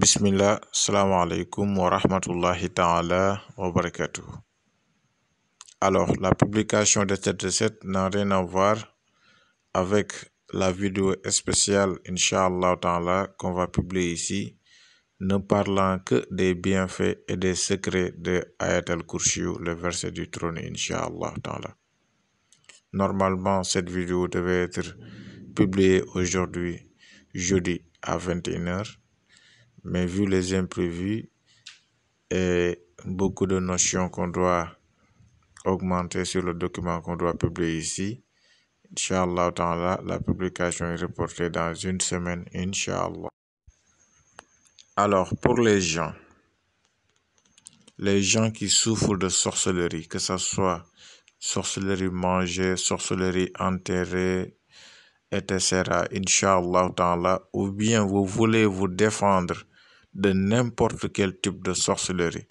bismillah alaikum wa rahmatullahi taala wa alors la publication de cette recette n'a rien à voir avec la vidéo spéciale inshallah taala qu'on va publier ici ne parlant que des bienfaits et des secrets de Ayat al le verset du trône, Inch'Allah Ta'ala. Normalement, cette vidéo devait être publiée aujourd'hui, jeudi à 21h, mais vu les imprévus et beaucoup de notions qu'on doit augmenter sur le document qu'on doit publier ici, Inch'Allah, la, la publication est reportée dans une semaine, Inch'Allah. Alors, pour les gens, les gens qui souffrent de sorcellerie, que ce soit sorcellerie mangée, sorcellerie enterrée, etc., Inch'Allah, ou bien vous voulez vous défendre de n'importe quel type de sorcellerie.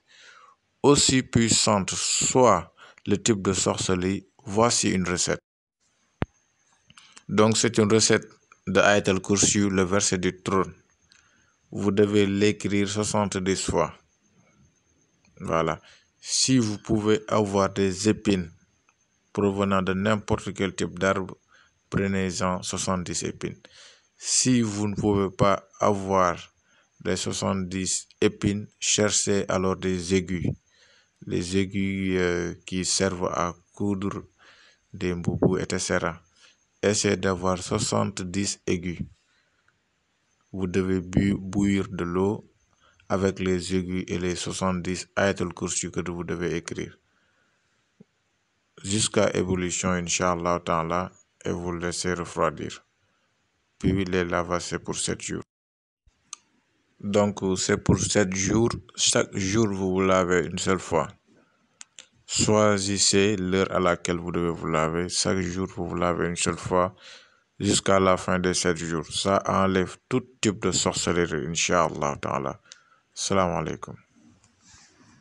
Aussi puissante soit le type de sorcellerie, voici une recette. Donc c'est une recette de Aïtel Kursu le verset du trône. Vous devez l'écrire 70 fois. Voilà. Si vous pouvez avoir des épines provenant de n'importe quel type d'arbre, prenez-en 70 épines. Si vous ne pouvez pas avoir les 70 épines, cherchez alors des aiguilles, les aiguilles euh, qui servent à coudre des boubous, etc. Essayez d'avoir 70 aiguilles. Vous devez bouillir de l'eau avec les aiguilles et les 70 ayatul kursi que vous devez écrire. Jusqu'à ébullition, Inch'Allah, et vous laissez refroidir. Puis les lavez pour 7 jours. Donc c'est pour 7 jours. Chaque jour, vous vous lavez une seule fois. Choisissez l'heure à laquelle vous devez vous laver. Chaque jour, vous vous lavez une seule fois jusqu'à la fin de 7 jours. Ça enlève tout type de sorcellerie, Inch'Allah ta'ala. Salam alaikum.